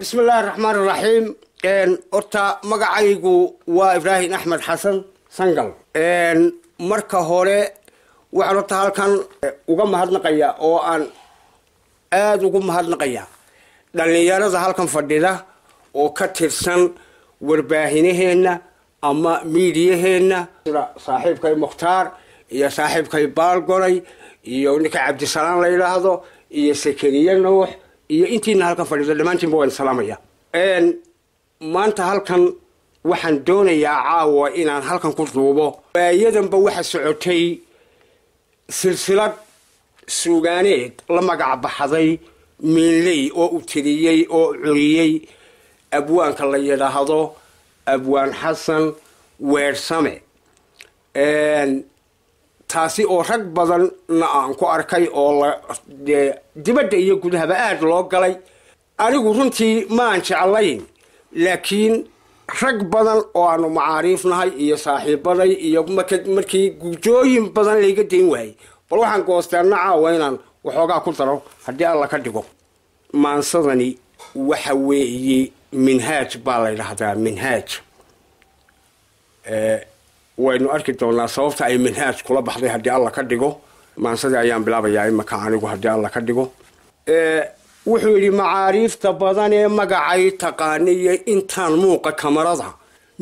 bismillaahi raxmaan raxiim horta magacaygu waa ibraahim axmed xasan sangal marka hore waxaan horta halkan eh, uga mahadnaqaya oo aan aada ugu mahadnaqaya dhallinyarada halkan fadhida oo ka tirsan warbaahinaheenna ama miidiyaheenna sida saaxiibkay mukhtaar iyo saaxiibkay baalgoray iyo ninka cabdisalaam la yidhaahdo iyo sekeniye nuux iyo intiina halkan fadhiiso dhammaantiinba waan salaamaya maanta halkan waxaan doonayaa caawa inaan halkan ku duubo waayadanba waxa socotay silsilad suugaaneed la magac baxday miinley oo u tiriyey oo curiyey abwaanka la yidhaahdo abwaan xasan weersame taasi oo rag badanna aan ku arkay oo la dibadda iyo gudahaba aada loo galay anigu runtii maan jeclayn laakiin rag badan oo aanu macaariif nahay iyo saaxiibaday iyo markii gujooyin badan layga dayn waayey bal waxaan goosteena caawa inaan waxoogaa ku daro haddii alla ka dhigo maansadani waxa weeye minhaaj baa la ydhahdaa minhaaj waynu arki doonaa sababta ay manhaaj kula baxday haddii alla ka dhigo maansada ayaan bilaabayaa imaka anigu haddii alla ka dhigo wuxuu yidhi macaariifta badan ee magacay taqaaniyo intaan muuqa kamarada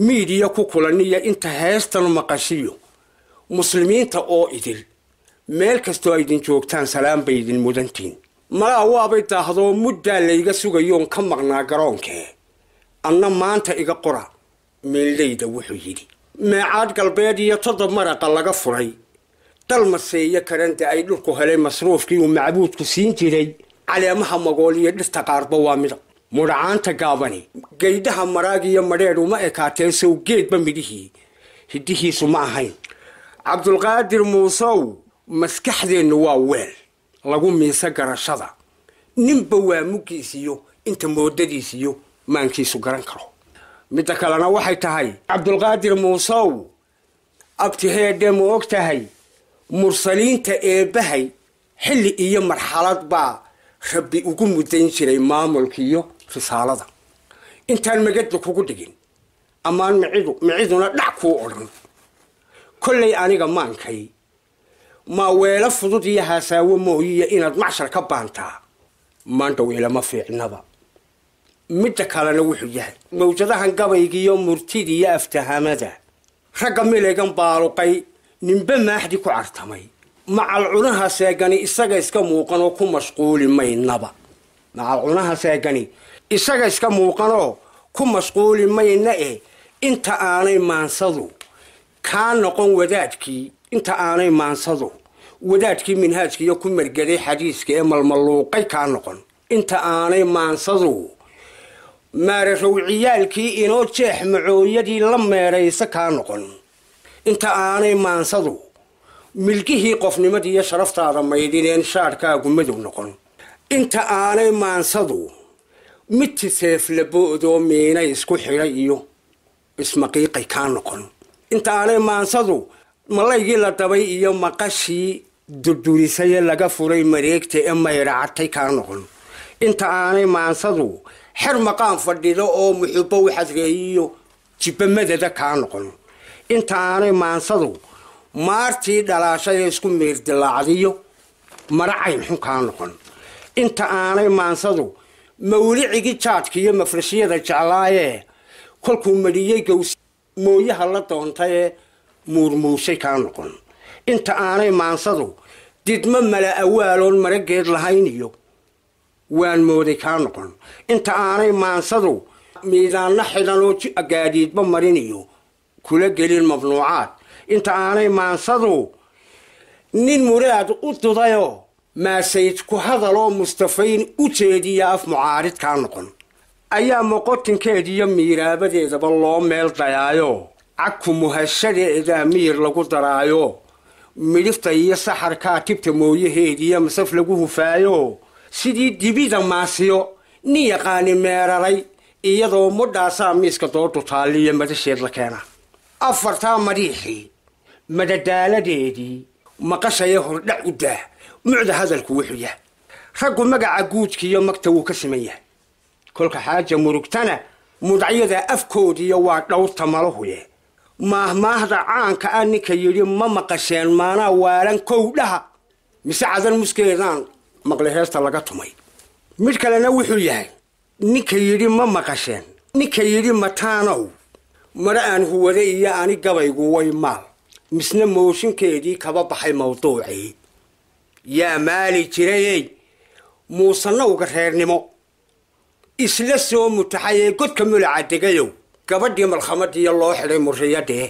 miidiya ku kulaniyo inta heestan maqashiyo muslimiinta oo idil meel kastoo aydin joogtaan salaan bay idin mudantiin malaa waabay daahdoo muddaa layga sugayoon ka maqnaa garoonkee anna maanta iga qora meeldayda wuxuu yidhi meecaad galbeed iyo toddob maraqa laga furay dal maseeyo karanta ay dhulku helay masruufkii uu macbuudku siin jiray caleemaha magool iyo dhirta qaarba waa mida mudhacaanta gaabani geydaha maraag iyo madheedh uma ekaatee geedba midhihii hiddihiisu ma ahayn cabdulqaadir muusow maskaxdeennu waa weel lagu miisa garashada ninba waa muggiisiyo inta moodadiisiyo maankiisu garan karo midda kalena waxay tahay cabdulqaadir muusow abtiheedhee ma og tahay mursaliinta eebbahay xilli iyo marxalad baa rabbi ugu mudayn jiray maamulkiiyo risaalada intaan magada kugu dhigin ammaan micidu miciduna dhac kuu odhan kolley aniga maankay maa weelo fudud iyo haasaawo mooyiya inaad macshar ka baantaa maandhow ilama fiicnaba midda kalena wuxuu yahay mawjadahan gabaygiiyo murtida iyo aftahamada ragga miligan baaluqay ninbe maaxdi ku cartamay macal seegani isaga iska muuqanoo ku mashquuli maynaba macal seegani isaga iska muuqanoo ku mashquuli mayna e inta aanay maansadu kaa noqon wadaadkii inta aanay maansadu wadaadkii minhaajkiiyo ku margaday xadiiska ee malmaluuqay kaa noqon inta aanay maansadu maararowciyaalkii inoo jeex macooyadii la meeraysa kaa noqon inta aanay maansadu milgihii qofnimadiiyo sharaftaada maydineen shaadhkaagu madow noqon inta aanay maansadu midti seeflaboodoo miina isku xidhay iyo ismaqiiqay kaa noqon inta aanay maansadu malaygii la dabay iyo maqashii durdurisaye laga furay mareegta ee maydhacatay kaa noqon inta aanay maansadu xer maqaan fadhido oo muxubo waxaad reeyiyo jibba madada kaa noqon intaanay maansadu maartii dhalaashay ee isku miirdilaacdiyo maracayn xun kaa noqon inta aanay maansadu mawlicigii jaadka iyo mafrashiyada jeclaayee kolkuu madhiyey gows mooyaha la doontayee muurmuusay kaa noqon inta aanay maansadu didma mala awaaloon marageed lahayn iyo waan mooday kaa noqon inta aanay maansadu miidaanna xidan oo gaadiidba mariniyo kula gelin mamnuucaad inta aanay maansadu nin muraad u dudayo maasayd ku hadaloo mustafayn u jeediya af mucaarid kaa noqon ayaa moqotinkeediyo miiraabadeedaba loo meel dayaayo cagku muhashadeedaa miyir lagu daraayo midhifta iyo saxarkaa tibta mooyaheediya masaf lagu hufaayo sidii dibida maasiyo nin yaqaani meeraray iyadoo mudhaasaa miiska doodu taalliyo madasheed la keenaa afartaa madiixii madadaaladeedii maqashaya hordhac u daah mucda hadalku wuxuu yahay raggu magaca guudkiiyo magta wuu ka siman yahay kolka xaaja murugtana mudacyada afkoodiiyo waa dhowrta malahuye maahmaahda caanka ah ninka yidhi ma maqasheen maanaa waalan kowdhaha mise cadan muskeedaan maqle heesta laga tumay mid kalena wuxuu yahay ninka yidhi ma maqasheen ninka yidhi mataanow mare aan huwaday iyo ani gabaygu way maal misna mooshinkeedii kaba baxay mawduucii yaa maali jirayey muusanowga reernimo isla soo mutaxayee godka mulaca degayow gabadhii malkhamadiiyo loo xidhay murriyadee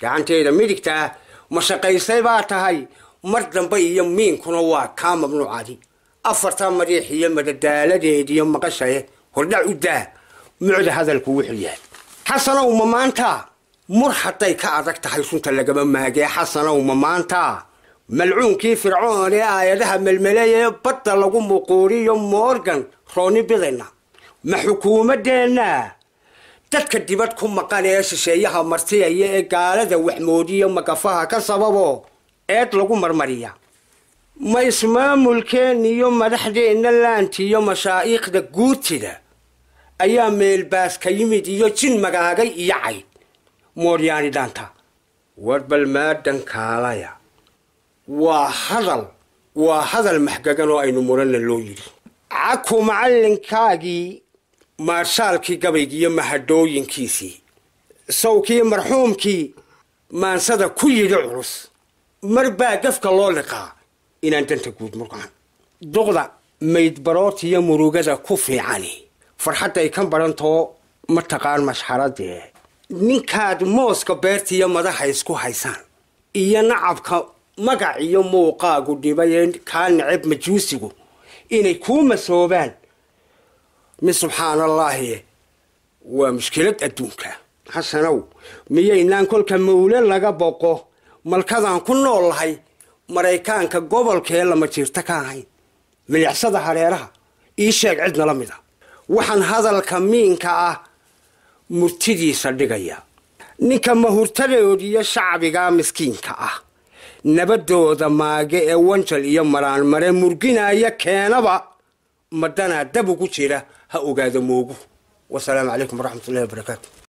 gacanteeda midigtaa ma shaqaysay baa tahay mar dambe iyo miinkuna waa kaa mamnuucadi afartaa mariix iyo madadaaladeediyo maqashaye hordhac u daa mucda hadalku wuxuu yahay xasanowma maanta mur hadday ka adag tahay sunta lagama maagee xasanowma maanta malcuunkii fircoon ee aayadaha melmeleeye badda lagu muquuriyo morgan rooni bidayna ma xukuumaddeenna dadka dibad ku maqan ee shisheeyaha martiyaya ee gaalada waxmoodiyo magafaha ka sababo eed lagu marmariyaa ma ismaamulkeen iyo madaxdeenna laanti iyo mashaa'iikhda guurtida ayaa meelbaas ka yimid iyo jin magaagay iyo cayd mooryaani daanta war bal maadan kaalaya waa hadal waa hadal maxgagan oo aynu muranna loo yidhi caku macallinkaagii maarshaalkii gabaygii iyo mahadhooyinkiisii sawkii marxuumkii maansada ku yidhi culus mar baa gafka loo liqaa inaan danta guud murqaan duqda mayd maydbarootiyo murugada ku fiicani farxadday ay ka barantoo taqaan mashxaradee ninkaad mooska beertiiyo madaxa isku haysaan iyo nacabka magac iyo muuqaagu dhibay kaa neceb majuusigu inay kuu masoobaan mi subxaan allaahi waa mushkilad adduunka xasanow miyaynaan kolka mawle laga boqo malkadaan ku nool lahay maraykaanka gobolkee lama jiirta ka ahayn milicsada hareeraha ii sheeg cid nala mid a waxaan hadalka miinka ah murtidiisa dhigaya ninka mahurtadoodiyo shacbigaa miskiinka ah nabadooda maage ee wanjal iyo maraanmare murginaya keenaba madanaa dab ugu jira ha ogaado moogu wasalaamu calaykum waraxmatullahi wabarakaatu